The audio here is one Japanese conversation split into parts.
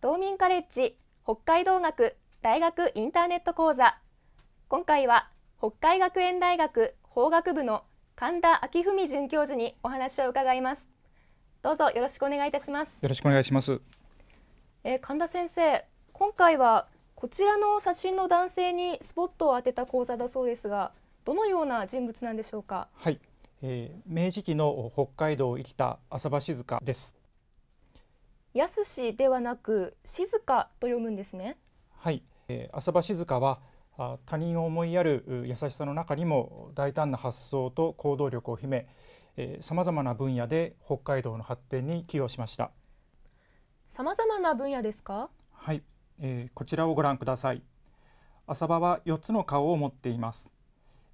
道民カレッジ北海道学大学インターネット講座今回は北海学園大学法学部の神田昭文准教授にお話を伺いますどうぞよろしくお願いいたしますよろしくお願いしますえー、神田先生今回はこちらの写真の男性にスポットを当てた講座だそうですがどのような人物なんでしょうかはい、えー、明治期の北海道を生きた浅場静香ですやすしではなく静かと読むんですねはい、えー、浅場静香は他人を思いやる優しさの中にも大胆な発想と行動力を秘めさまざまな分野で北海道の発展に寄与しましたさまざまな分野ですかはい、えー、こちらをご覧ください浅場は四つの顔を持っています、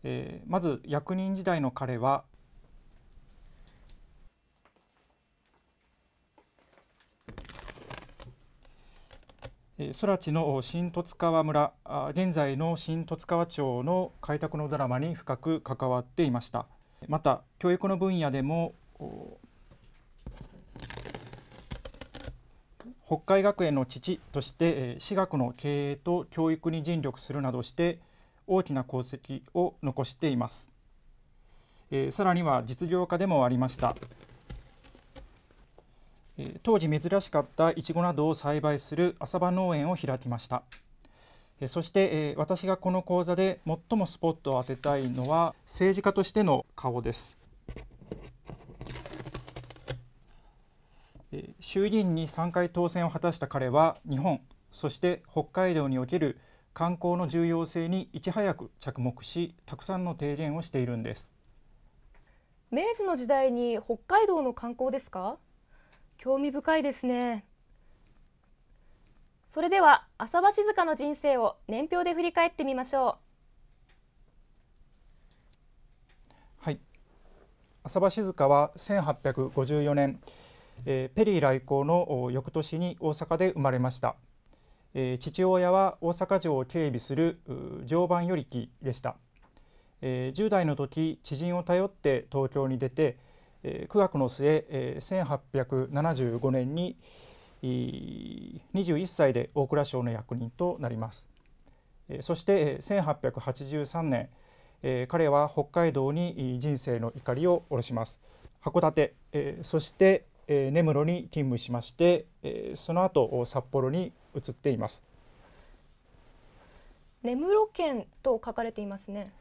えー、まず役人時代の彼は空知の新十津川村現在の新十津川町の開拓のドラマに深く関わっていましたまた教育の分野でも北海学園の父として私学の経営と教育に尽力するなどして大きな功績を残しています、えー、さらには実業家でもありました当時珍しかったいちごなどを栽培する浅場農園を開きましたそして私がこの講座で最もスポットを当てたいのは政治家としての顔です衆議院に3回当選を果たした彼は日本そして北海道における観光の重要性にいち早く着目したくさんの提言をしているんです明治の時代に北海道の観光ですか興味深いですねそれでは浅場静香の人生を年表で振り返ってみましょうはい浅場静香は1854年、えー、ペリー来航の翌年に大阪で生まれましたえー、父親は大阪城を警備する常磐与力でした、えー、10代の時知人を頼って東京に出て、えー、苦学の末、えー、1875年に21歳で大蔵省の役人となります。そして1883年、えー、彼は北海道に人生の怒りを下ろします。函館、えー、そして、えー、根室に勤務しまして、えー、その後札幌に移っています。根室県と書かれていますね。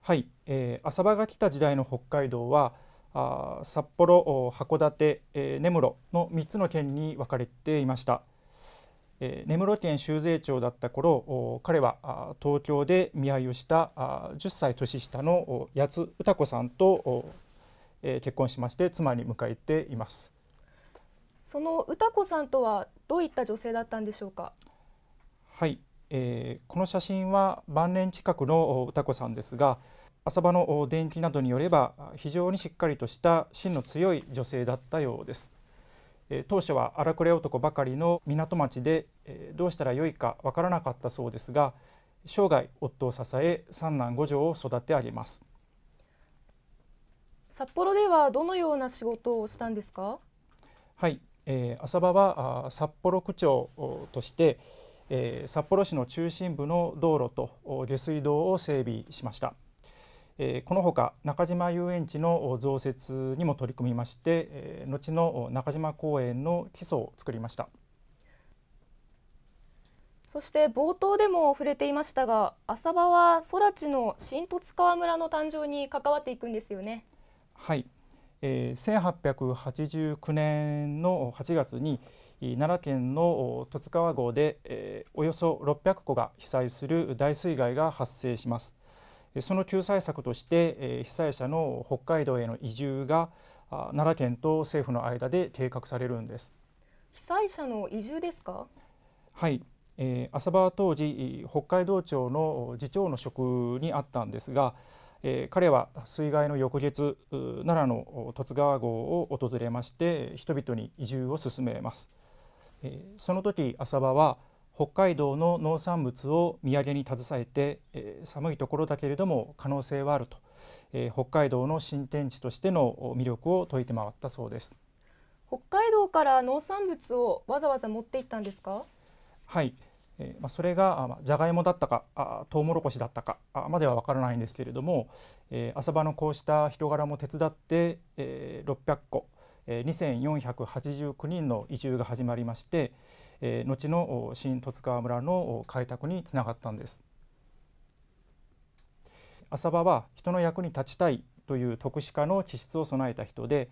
はい、えー、浅場が来た時代の北海道は、あ札幌函館、えー、根室の3つの県に分かれていました、えー、根室県修税長だった頃お彼はあ東京で見合いをしたあ10歳年下の八津歌子さんと、お、えー、結婚しまして妻に迎えていますその歌子さんとはどういった女性だったんでしょうかはい、えー、この写真は晩年近くの歌子さんですが、浅場の伝記などによれば非常にしっかりとした芯の強い女性だったようです。当初は荒くれ男ばかりの港町でどうしたらよいかわからなかったそうですが生涯夫を支え三男五女を育てあります札幌ではどのような仕事をしたんですかはい、えー、浅場は札幌区長として、えー、札幌市の中心部の道路と下水道を整備しました。えこのほか中島遊園地の増設にも取り組みまして、え後の中島公園の基礎を作りましたそして冒頭でも触れていましたが浅場は空知の新十津川村の誕生に関わっていくんですよね。はい、え1889年の8月に奈良県の十津川郷で、えおよそ600戸が被災する大水害が発生します。その救済策として被災者の北海道への移住が奈良県と政府の間で計画されるんです被災者の移住ですかはい、えー、浅場当時北海道庁の次長の職にあったんですが、えー、彼は水害の翌月奈良の十津川号を訪れまして人々に移住を進めます、えー、その時浅場は北海道の農産物を土産に携えて、えー、寒いところだけれども可能性はあると、えー、北海道の新天地としての魅力を説いて回ったそうです北海道から農産物をわざわざ持っていったんですかはい、えー、それがじゃがいもだったかあトウモロコシだったかあまではわからないんですけれども、えー、浅場のこうした人柄も手伝って、えー、600個、えー、2489人の移住が始まりまして、え後の新十津川村の開拓につながったんです浅場は人の役に立ちたいという特殊化の地質を備えた人で、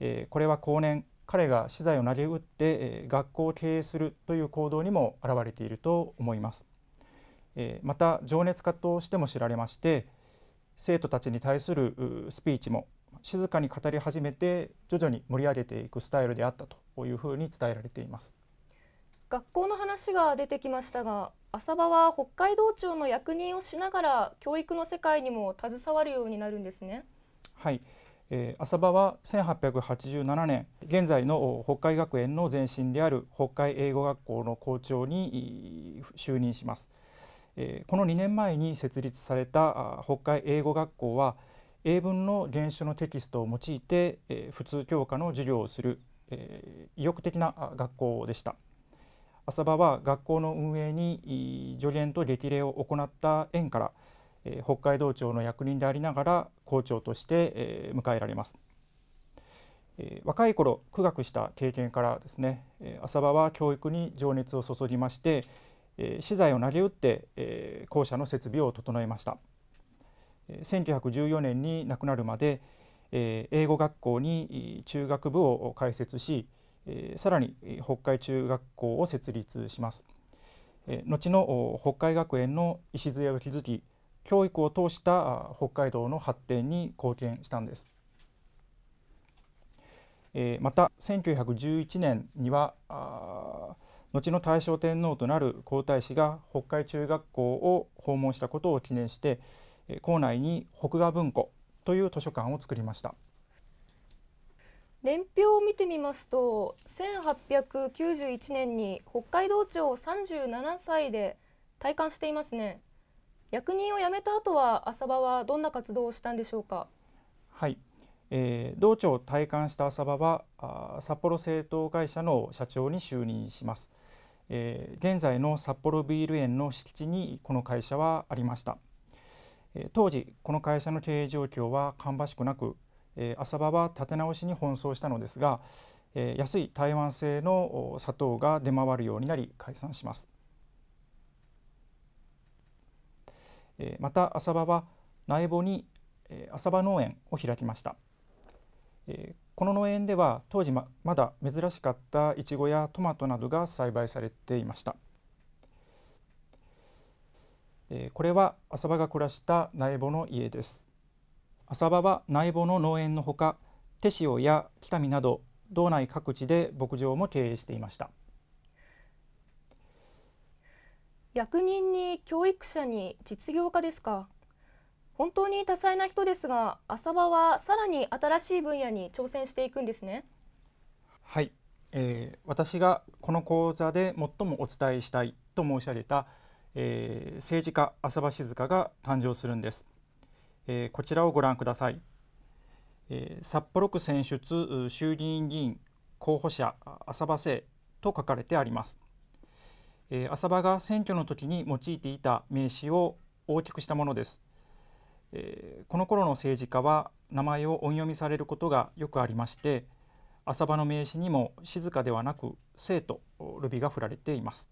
えこれは後年彼が資材を投げ打って、え学校を経営するという行動にも表れていると思います、えまた情熱家としても知られまして生徒たちに対するスピーチも静かに語り始めて徐々に盛り上げていくスタイルであったというふうに伝えられています。学校の話が出てきましたが浅場は北海道庁の役人をしながら教育の世界にも携わるようになるんですね。はい、えー、浅場は1887年現在の北海学園の前身である北海英語学校の校長に就任します。えー、この2年前に設立された北海英語学校は英文の原書のテキストを用いて、えー、普通教科の授業をする、えー、意欲的な学校でした。浅場は学校の運営に助言と激励を行った縁から、え北海道庁の役人でありながら校長として、え迎えられます、え若い頃苦学した経験からですね、え浅場は教育に情熱を注ぎまして、えー、資材を投げ打って、え校舎の設備を整えました、え1914年に亡くなるまで、え英語学校に中学部を開設しえさらに北海中学校を設立します、え後の北海学園の礎を築き教育を通した北海道の発展に貢献したんです、えまた1911年には後の大正天皇となる皇太子が北海中学校を訪問したことを記念して校内に北賀文庫という図書館を作りました。年表を見てみますと1891年に北海道庁を37歳で退官していますね役人を辞めた後は浅場はどんな活動をしたんでしょうかはい、えー、道庁を退官した浅場はあ札幌製糖会社の社長に就任します、えー、現在の札幌ビール園の敷地にこの会社はありました、えー、当時この会社の経営状況は芳しくなくえー、浅場は立て直しに奔走したのですが、えー、安い台湾製の砂糖が出回るようになり解散します。えー、また浅場は苗穂に、えー、浅場農園を開きました。えー、この農園では当時ままだ珍しかったイチゴやトマトなどが栽培されていました。これは浅場が暮らした苗穂の家です。浅場は内房の農園のほか手塩や北見など道内各地で牧場も経営していました役人に教育者に実業家ですか本当に多彩な人ですが浅場はさらに新しい分野に挑戦していくんですねはい、えー、私がこの講座で最もお伝えしたいと申し上げた、えー、政治家浅場静香が誕生するんですえこちらをご覧ください、え札幌区選出衆議院議員候補者浅場生と書かれてあります、え浅場が選挙の時に用いていた名刺を大きくしたものです、えこの頃の政治家は名前を音読みされることがよくありまして浅場の名刺にも静かではなく生とルビが振られています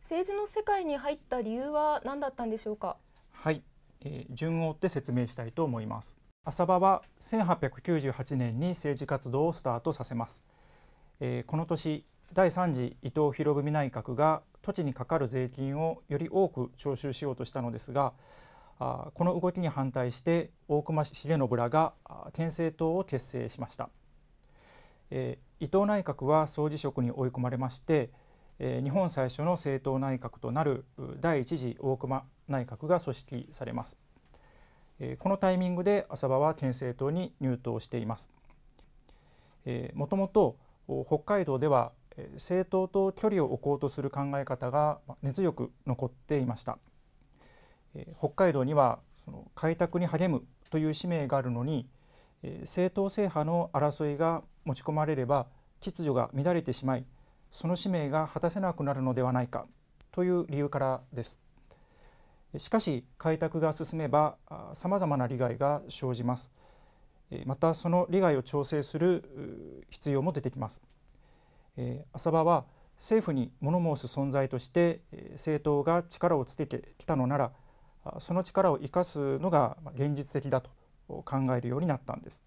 政治の世界に入った理由は何だったんでしょうかはい、順を追って説明したいと思います浅場は1898年に政治活動をスタートさせます、この年第3次伊藤博文内閣が土地にかかる税金をより多く徴収しようとしたのですがこの動きに反対して大隈重信らが憲政党を結成しました、伊藤内閣は総辞職に追い込まれまして、日本最初の政党内閣となる第1次大隈内閣が組織されます、えこのタイミングで浅場は県政党に入党していますもともと北海道では政党と距離を置こうとする考え方が根強く残っていました北海道にはその開拓に励むという使命があるのに政党制覇の争いが持ち込まれれば秩序が乱れてしまいその使命が果たせなくなるのではないかという理由からですしかし開拓が進めばさまざまな利害が生じますまたその利害を調整する必要も出てきます浅場は政府に物申す存在として政党が力をつけてきたのならその力を生かすのが現実的だと考えるようになったんです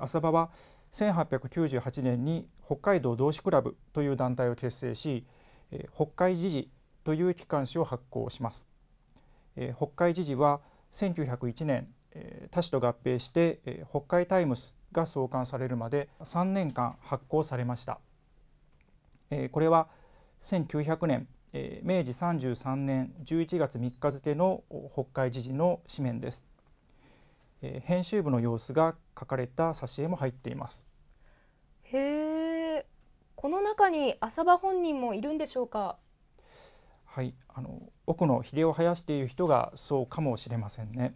浅場は1898年に北海道同志クラブという団体を結成し北海時事という機関紙を発行します。え北海知事は1901年、え他市と合併して、え北海タイムスが創刊されるまで3年間発行されました。えこれは1900年、え明治33年11月3日付の北海知事の紙面です。え編集部の様子が書かれた挿絵も入っています。へえ、この中に浅場本人もいるんでしょうか。はいあの奥のひげを生やしている人がそうかもしれませんね、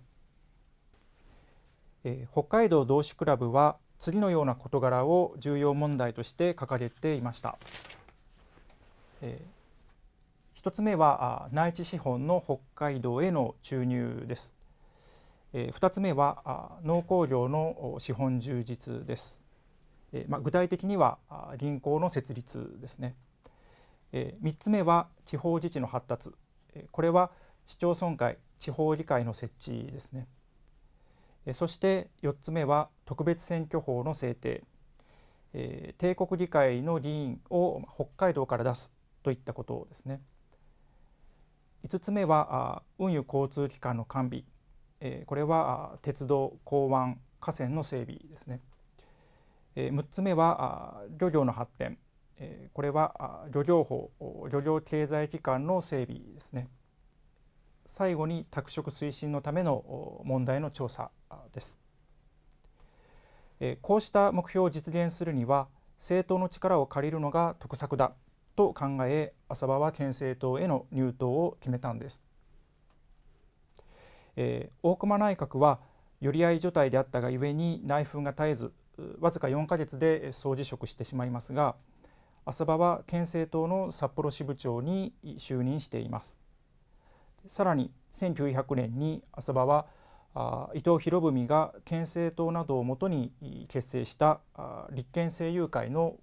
えー、北海道同志クラブは次のような事柄を重要問題として掲げていました、えー、1つ目は内地資本の北海道への注入ですえー、2つ目は農工業の資本充実です、えー、まあ、具体的には銀行の設立ですねえー、3つ目は地方自治の発達、えー、これは市町村会地方議会の設置ですね、えー、そして4つ目は特別選挙法の制定、えー、帝国議会の議員を北海道から出すといったことですね5つ目は運輸交通機関の完備、えー、これは鉄道港湾河川の整備ですね、えー、6つ目は漁業の発展これは漁業法漁業経済機関の整備ですね最後に拓殖推進のための問題の調査ですこうした目標を実現するには政党の力を借りるのが得策だと考え浅場は県政党への入党を決めたんです、え大隈内閣は寄り合い除隊であったがゆえに内紛が絶えずわずか4ヶ月で総辞職してしまいますが、浅場は憲政党の札幌支部長に就任していますさらに1900年に浅場は伊藤博文が憲政党などをもとに結成した立憲政友会の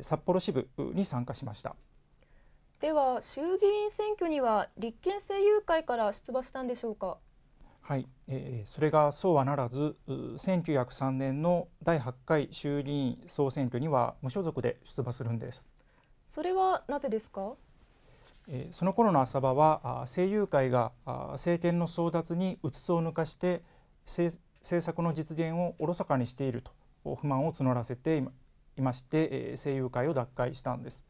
札幌支部に参加しましたでは衆議院選挙には立憲政友会から出馬したんでしょうかはい、えー、それがそうはならず1903年の第8回衆議院総選挙には無所属で出馬するんですそれはなぜですか、えー、その頃の浅場は政友会があ政権の争奪にうつつを抜かして政政策の実現をおろそかにしていると不満を募らせていまして、えー、政友会を脱会したんです、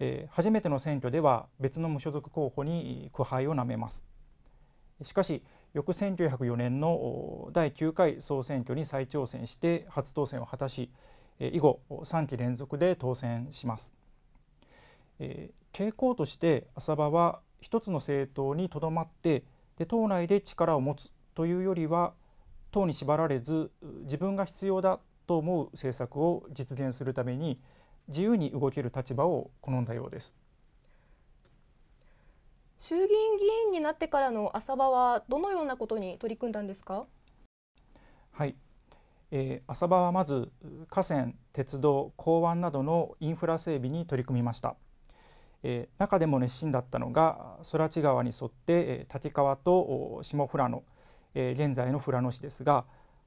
えー、初めての選挙では別の無所属候補に苦杯をなめますしかし翌1904年の第9回総選挙に再挑戦して初当選を果たし以後3期連続で当選します、え傾向として浅場は一つの政党にとどまってで党内で力を持つというよりは党に縛られず自分が必要だと思う政策を実現するために自由に動ける立場を好んだようです衆議院議員になってからの浅場はどのようなことに取り組んだんですかはい、えー、浅場はまず河川、鉄道、港湾などのインフラ整備に取り組みました、えー、中でも熱心だったのが空知川に沿って、え立川と下富良野、えー、現在の富良野市ですが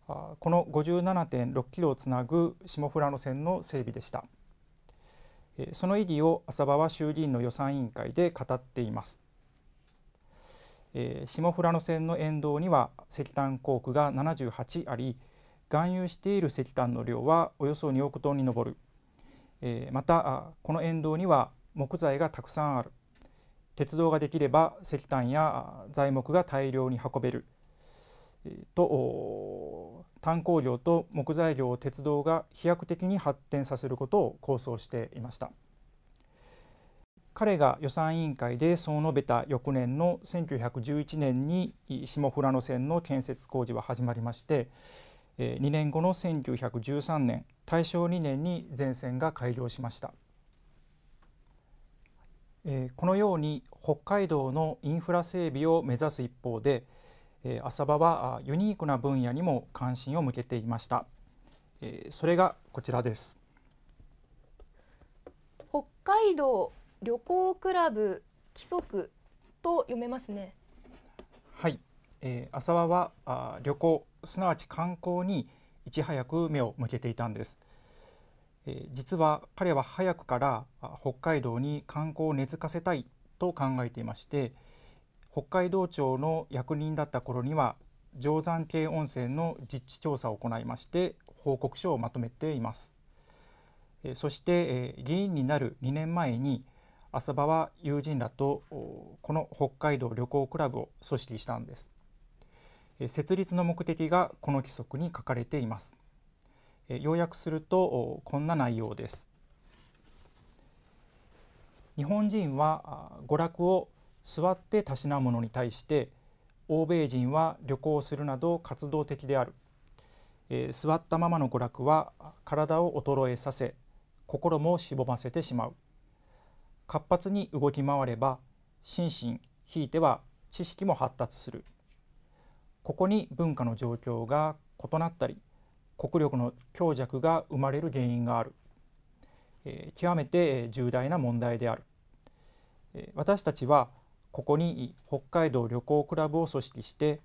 あこの57.6キロをつなぐ下富良野線の整備でした、えー、その意義を浅場は衆議院の予算委員会で語っていますえー、下富良野線の沿道には石炭工区が78あり含有している石炭の量はおよそ2億トンに上る、えー、またこの沿道には木材がたくさんある鉄道ができれば石炭や材木が大量に運べる、えー、と炭鉱業と木材業を鉄道が飛躍的に発展させることを構想していました。彼が予算委員会でそう述べた翌年の1911年に下富良野線の建設工事は始まりまして2年後の1913年大正2年に全線が開業しましたこのように北海道のインフラ整備を目指す一方で浅場はユニークな分野にも関心を向けていましたそれがこちらです北海道旅行クラブ規則と読めますね。はい、えー、浅輪はあ旅行すなわち観光にいち早く目を向けていたんです。えー、実は彼は早くから北海道に観光を根付かせたいと考えていまして北海道庁の役人だった頃には定山系温泉の実地調査を行いまして報告書をまとめています。そして議員になる2年前に浅場は友人らとこの北海道旅行クラブを組織したんです設立の目的がこの規則に書かれています要約するとこんな内容です日本人は娯楽を座ってたしなむのに対して欧米人は旅行するなど活動的である、え座ったままの娯楽は体を衰えさせ心もしぼませてしまう活発に動き回れば心身ひいては知識も発達するここに文化の状況が異なったり国力の強弱が生まれる原因がある、えー、極めて重大な問題である、えー、私たちはここに北海道旅行クラブを組織して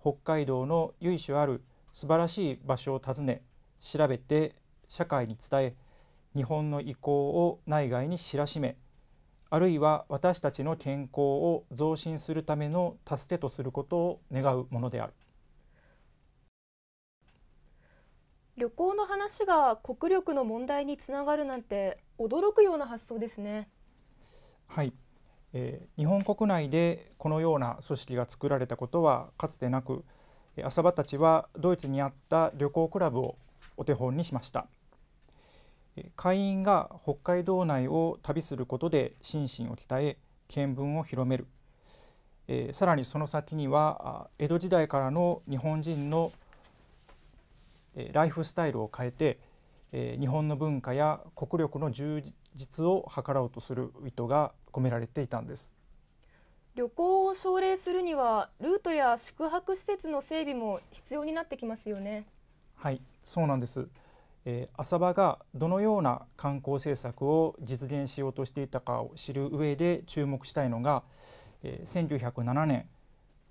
北海道の由緒ある素晴らしい場所を訪ね調べて社会に伝え日本の意向を内外に知らしめあるいは私たちの健康を増進するための助けとすることを願うものである旅行の話が国力の問題につながるなんて驚くような発想ですねはい、えー、日本国内でこのような組織が作られたことはかつてなく浅場たちはドイツにあった旅行クラブをお手本にしました。会員が北海道内を旅することで心身を鍛え見聞を広める、えー、さらにその先には江戸時代からの日本人のライフスタイルを変えて、えー、日本の文化や国力の充実を図ろうとする意図が込められていたんです旅行を奨励するにはルートや宿泊施設の整備も必要になってきますよねはいそうなんですえー、浅場がどのような観光政策を実現しようとしていたかを知る上で注目したいのが、えー、1907年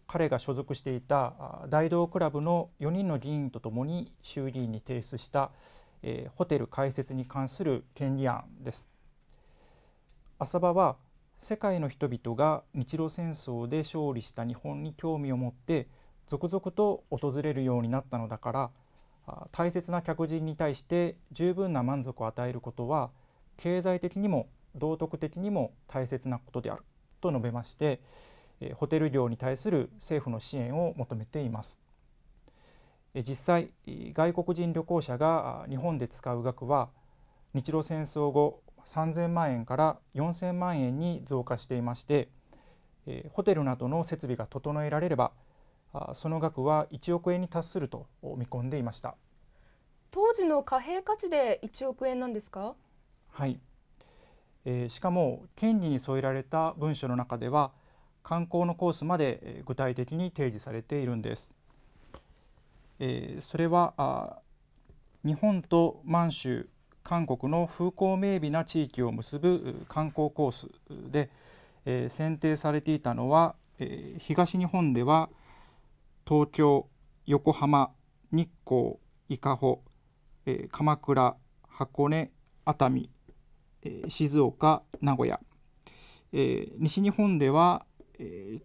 彼が所属していた大道クラブの4人の議員とともに衆議院に提出した、えー、ホテル開設に関する権利案です。浅場は世界の人々が日露戦争で勝利した日本に興味を持って続々と訪れるようになったのだから大切な客人に対して十分な満足を与えることは経済的にも道徳的にも大切なことであると述べましてホテル業に対する政府の支援を求めています実際外国人旅行者が日本で使う額は日露戦争後3000万円から4000万円に増加していましてホテルなどの設備が整えられればその額は1億円に達すると見込んでいました当時の貨幣価値で1億円なんですかはい、えー、しかも権利に添えられた文書の中では観光のコースまで具体的に提示されているんです、えー、それはあ日本と満州韓国の風光明媚な地域を結ぶ観光コースで、えー、選定されていたのは、えー、東日本では東京、横浜、日光、伊香保、えー、鎌倉、箱根、熱海、えー、静岡、名古屋、えー、西日本では、えー、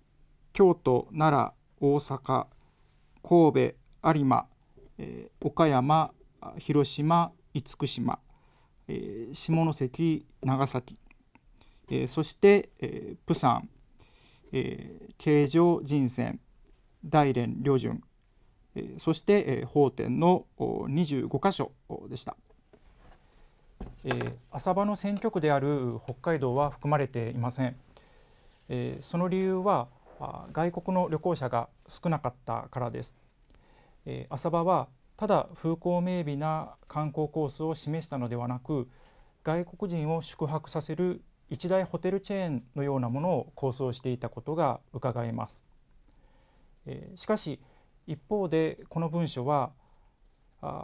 京都、奈良、大阪、神戸、有馬、えー、岡山、広島、厳島、えー、下関、長崎、えー、そして、え釜山、えー、京城、神泉、大連良順そして法典の25箇所でした。浅場の選挙区である北海道は含まれていません。その理由は外国の旅行者が少なかったからです。浅場はただ風光明媚な観光コースを示したのではなく外国人を宿泊させる一大ホテルチェーンのようなものを構想していたことがうかがえます。えしかし一方でこの文書は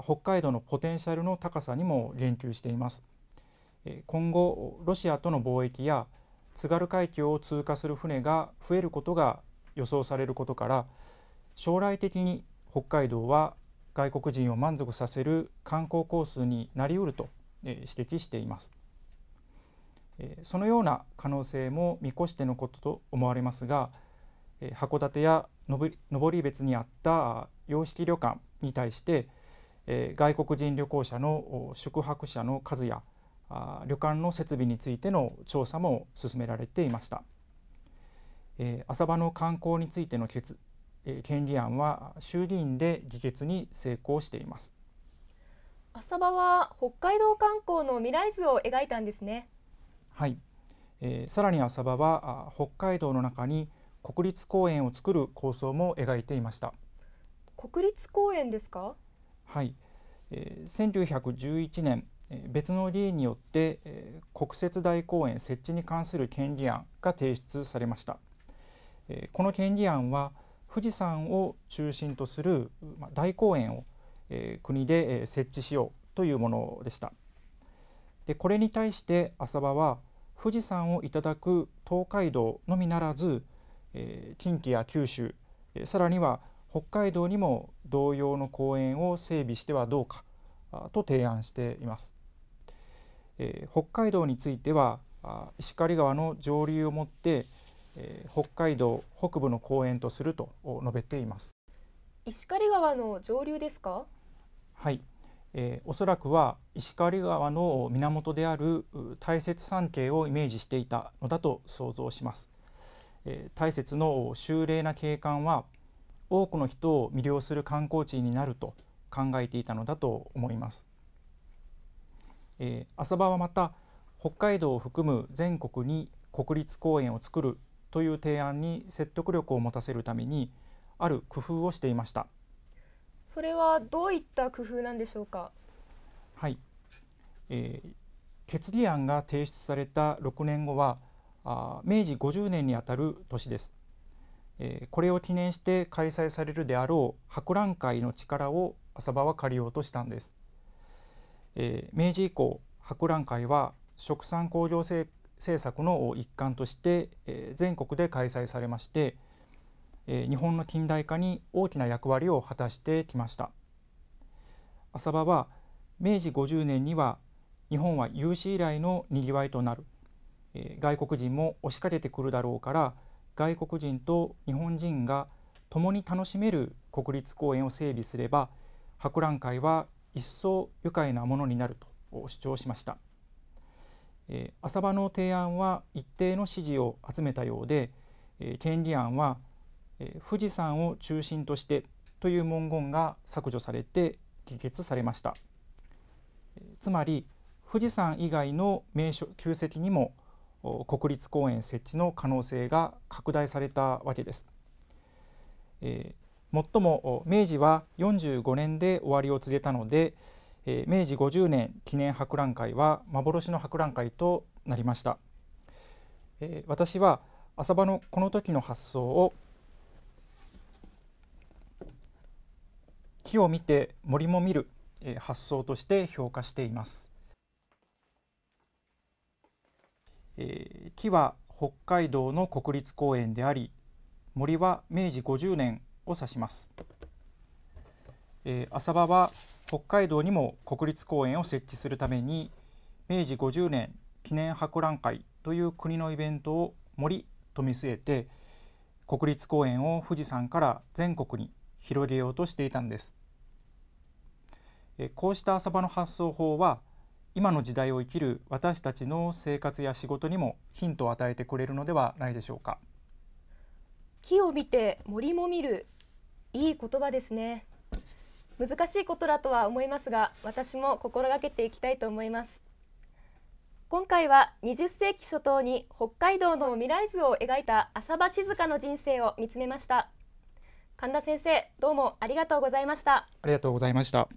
北海道のポテンシャルの高さにも言及しています。今後ロシアとの貿易や津軽海峡を通過する船が増えることが予想されることから将来的に北海道は外国人を満足させる観光コースになりうると指摘しています。そのような可能性も見越してのことと思われますが函館や登別にあった洋式旅館に対して、え外国人旅行者の宿泊者の数や旅館の設備についての調査も進められていました、え浅場の観光についての決、え権利案は衆議院で議決に成功しています浅場は北海道観光の未来図を描いたんですねはい、えー、さらに浅場は北海道の中に国立公園を作る構想も描いていました国立公園ですかはい、えー、1911年え別の理によって、えー、国設大公園設置に関する権利案が提出されました、えー、この権利案は富士山を中心とする、まあ、大公園を、えー、国で、えー、設置しようというものでしたでこれに対して浅場は富士山をいただく東海道のみならず近畿や九州、さらには北海道にも同様の公園を整備してはどうかと提案しています、北海道については石狩川の上流をもって、北海道北部の公園とすると述べています石狩川の上流ですかはい、えー、おそらくは石狩川の源である大雪山系をイメージしていたのだと想像します、え大切の秀麗な景観は多くの人を魅了する観光地になると考えていたのだと思います、えー、浅場はまた北海道を含む全国に国立公園を作るという提案に説得力を持たせるためにある工夫をしていましたそれはどういった工夫なんでしょうかはい、えー、決議案が提出された6年後は明治50年にあたる年です。これを記念して開催されるであろう博覧会の力を浅場は借りようとしたんです。明治以降博覧会は食産工業政政策の一環として全国で開催されまして日本の近代化に大きな役割を果たしてきました。浅場は明治50年には日本は有史以来のにぎわいとなる外国人も押しかけてくるだろうから外国人と日本人が共に楽しめる国立公園を整備すれば博覧会は一層愉快なものになると主張しました、え浅場の提案は一定の支持を集めたようで、え権利案は、え富士山を中心としてという文言が削除されて議決されました、つまり富士山以外の名所旧跡にも国立公園設置の可能性が拡大されたわけです。えー、最も明治は45年で終わりを告げたので、えー、明治50年記念博覧会は幻の博覧会となりました。えー、私は浅場のこの時の発想を木を見て森も見る発想として評価しています。えー、木は北海道の国立公園であり森は明治50年を指します、えー、浅場は北海道にも国立公園を設置するために明治50年記念博覧会という国のイベントを森と見据えて国立公園を富士山から全国に広げようとしていたんですこうした浅場の発想法は今の時代を生きる私たちの生活や仕事にもヒントを与えてくれるのではないでしょうか木を見て森も見るいい言葉ですね難しいことだとは思いますが私も心がけていきたいと思います今回は20世紀初頭に北海道の未来図を描いた浅場静香の人生を見つめました神田先生どうもありがとうございましたありがとうございました